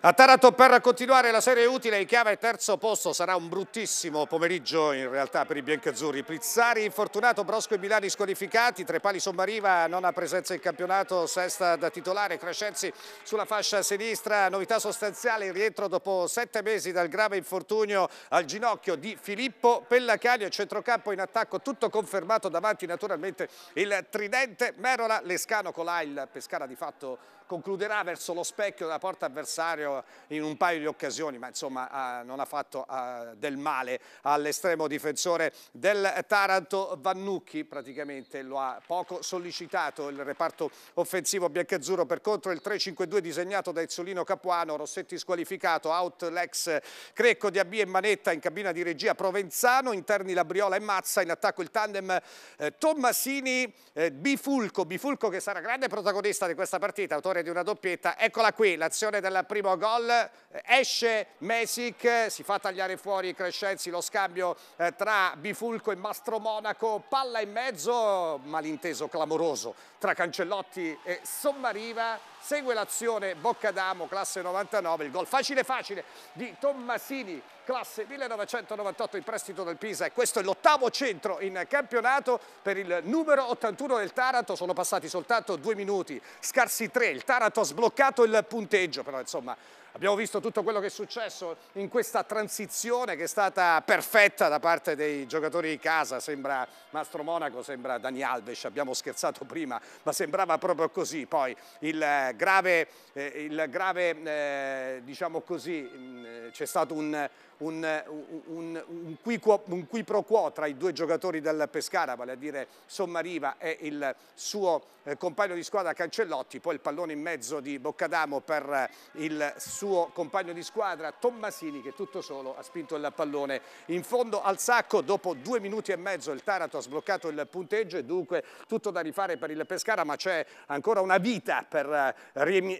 A Taranto per continuare la serie utile in chiave terzo posto sarà un bruttissimo pomeriggio in realtà per i biancazzurri. Prizzari infortunato, Brosco e Milani squalificati, Trepali Sommariva non ha presenza in campionato, sesta da titolare, Crescenzi sulla fascia sinistra, novità sostanziale il rientro dopo sette mesi dal grave infortunio al ginocchio di Filippo Pellacaglio, centrocampo in attacco tutto confermato davanti naturalmente il tridente Merola, Lescano, Colà, il Pescara di fatto concluderà verso lo specchio della porta avversario in un paio di occasioni, ma insomma ah, non ha fatto ah, del male all'estremo difensore del Taranto. Vannucchi praticamente lo ha poco sollecitato il reparto offensivo biancazzurro per contro il 3-5-2 disegnato da Izzolino Capuano, Rossetti squalificato, out l'ex Crecco di AB e Manetta in cabina di regia Provenzano, interni Labriola e Mazza, in attacco il tandem eh, Tommasini, eh, Bifulco, Bifulco che sarà grande protagonista di questa partita, autore autore di una doppietta. Eccola qui, l'azione del primo gol, esce Mesic, si fa tagliare fuori Crescenzi, lo scambio eh, tra Bifulco e Mastro Monaco, palla in mezzo, malinteso clamoroso tra Cancellotti e Sommariva segue l'azione Boccadamo, classe 99, il gol facile facile di Tommasini, classe 1998 in prestito del Pisa e questo è l'ottavo centro in campionato per il numero 81 del Taranto, sono passati soltanto due minuti, scarsi tre, il Taranto ha sbloccato il punteggio, però insomma Abbiamo visto tutto quello che è successo in questa transizione che è stata perfetta da parte dei giocatori di casa, sembra Mastro Monaco, sembra Dani Alves, abbiamo scherzato prima, ma sembrava proprio così. Poi il grave, eh, il grave eh, diciamo così, mm, eh, c'è stato un un, un, un, qui, un, qui, pro quo tra i due giocatori del Pescara, vale a dire Sommariva e il suo eh, compagno di squadra Cancellotti, poi il pallone in mezzo di Boccadamo per eh, il suo compagno di squadra Tommasini che tutto solo ha spinto il pallone in fondo al sacco, dopo due minuti e mezzo il Tarato ha sbloccato il punteggio e dunque tutto da rifare per il Pescara ma c'è ancora una vita per eh,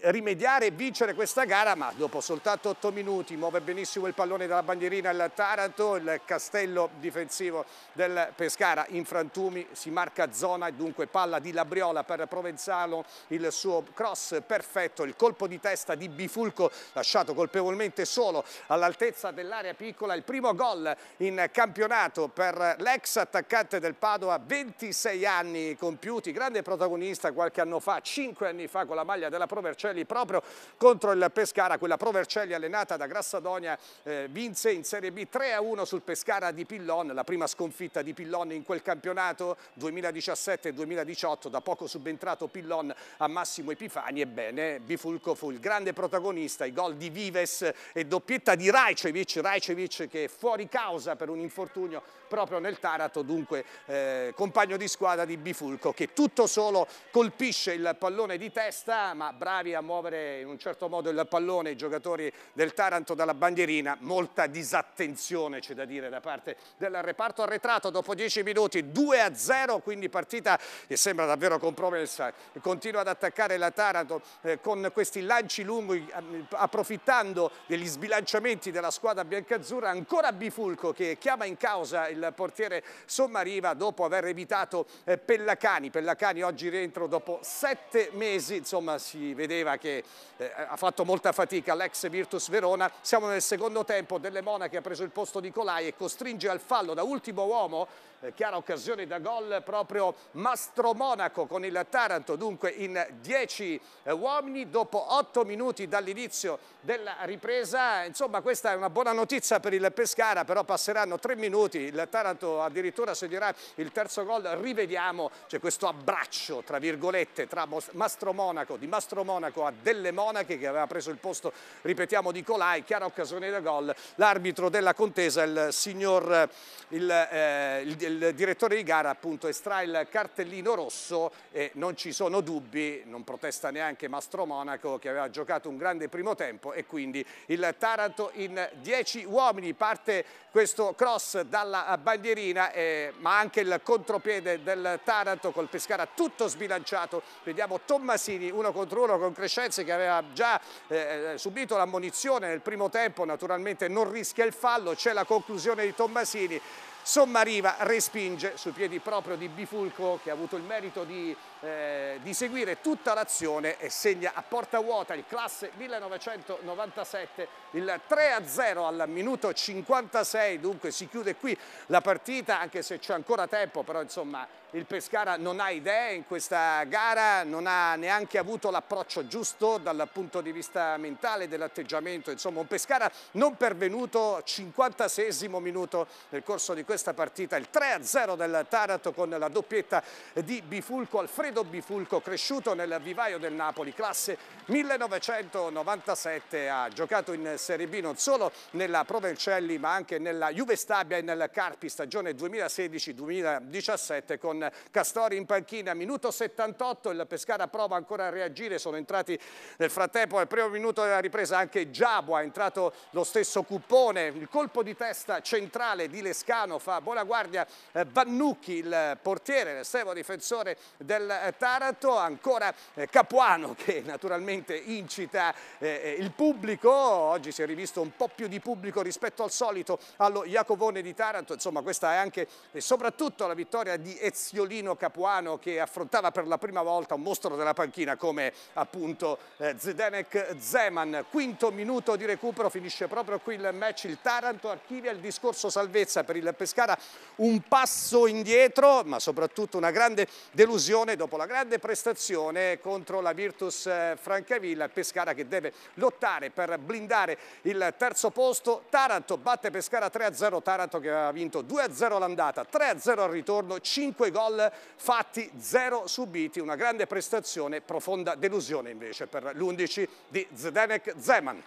rimediare e vincere questa gara ma dopo soltanto otto minuti muove benissimo il pallone dalla bandierina il Taranto, il castello difensivo del Pescara in frantumi, si marca zona e dunque palla di Labriola per Provenzano, il suo cross perfetto, il colpo di testa di Bifulco lasciato colpevolmente solo all'altezza dell'area piccola, il primo gol in campionato per l'ex attaccante del Padova, 26 anni compiuti, grande protagonista qualche anno fa, 5 anni fa con la maglia della Provercelli proprio contro il Pescara, quella Provercelli allenata da Grassadonia, eh, vinse vinse in Serie B 3-1 a sul Pescara di Pillon, la prima sconfitta di Pillon in quel campionato 2017-2018, da poco subentrato Pillon a Massimo Epifani, ebbene Bifulco fu il grande protagonista, i gol di Vives e doppietta di Rajcevic, Rajcevic che è fuori causa per un infortunio proprio nel Tarato, dunque eh, compagno di squadra di Bifulco che tutto solo colpisce il pallone di testa, ma bravi a muovere in un certo modo il pallone i giocatori del Taranto dalla bandierina, molta disattenzione c'è da dire da parte del reparto arretrato dopo 10 minuti 2 a 0 quindi partita che sembra davvero compromessa continua ad attaccare la Taranto eh, con questi lanci lunghi eh, approfittando degli sbilanciamenti della squadra biancazzurra ancora Bifulco che chiama in causa il portiere Sommariva dopo aver evitato eh, Pellacani Pellacani oggi rientro dopo 7 mesi insomma si vedeva che eh, ha fatto molta fatica l'ex Virtus Verona siamo nel secondo tempo delle delle Monache ha preso il posto di Colai e costringe al fallo da ultimo uomo, eh, chiara occasione da gol proprio Mastro Monaco con il Taranto, dunque in 10 eh, uomini dopo 8 minuti dall'inizio della ripresa, insomma questa è una buona notizia per il Pescara, però passeranno 3 minuti, il Taranto addirittura segnerà il terzo gol, rivediamo c'è questo abbraccio tra virgolette tra Mastro Monaco, di Mastro Monaco a delle Monache che aveva preso il posto, ripetiamo, di Colai, chiara occasione da gol, la l'arbitro della contesa, il signor, il, eh, il, il direttore di gara appunto estrae il cartellino rosso e non ci sono dubbi, non protesta neanche Mastro Monaco che aveva giocato un grande primo tempo e quindi il Taranto in 10 uomini parte questo cross dalla bandierina eh, ma anche il contropiede del Taranto col Pescara tutto sbilanciato, vediamo Tommasini uno contro uno con Crescenze che aveva già eh, eh, subito l'ammonizione nel primo tempo, naturalmente non rischia il fallo, c'è la conclusione di Tommasini, Sommariva respinge sui piedi proprio di Bifulco che ha avuto il merito di, eh, di seguire tutta l'azione e segna a porta vuota il classe 1997, il 3-0 al minuto 56, dunque si chiude qui la partita anche se c'è ancora tempo, però insomma il Pescara non ha idee in questa gara, non ha neanche avuto l'approccio giusto dal punto di vista mentale dell'atteggiamento, insomma un Pescara non pervenuto, 56 minuto nel corso di questa partita, il 3-0 del Taranto con la doppietta di Bifulco, Alfredo Bifulco cresciuto nel vivaio del Napoli, classe 1997, ha giocato in Serie B non solo nella Provencelli ma anche nella Juve Stabia e nel Carpi stagione 2016-2017 con Castori in panchina, minuto 78, il Pescara prova ancora a reagire, sono entrati nel frattempo al primo minuto della ripresa anche Giabo, è entrato lo stesso Cuppone, il colpo di testa centrale di Lescano fa buona guardia eh, Vannucchi, il portiere, l'estremo difensore del eh, Taranto, ancora eh, Capuano che naturalmente incita il pubblico, oggi si è rivisto un po' più di pubblico rispetto al solito allo Iacovone di Taranto, insomma questa è anche e soprattutto la vittoria di Eziolino Capuano che affrontava per la prima volta un mostro della panchina come appunto Zdenek Zeman, quinto minuto di recupero, finisce proprio qui il match, il Taranto archivia il discorso salvezza per il Pescara Pescara un passo indietro, ma soprattutto una grande delusione dopo la grande prestazione contro la Virtus eh, Francavilla. Pescara che deve lottare per blindare il terzo posto. Taranto batte Pescara 3-0, Taranto che aveva vinto 2-0 l'andata, 3-0 al ritorno, 5 gol fatti, 0 subiti, una grande prestazione, profonda delusione invece per l'11 di Zdenek Zeman.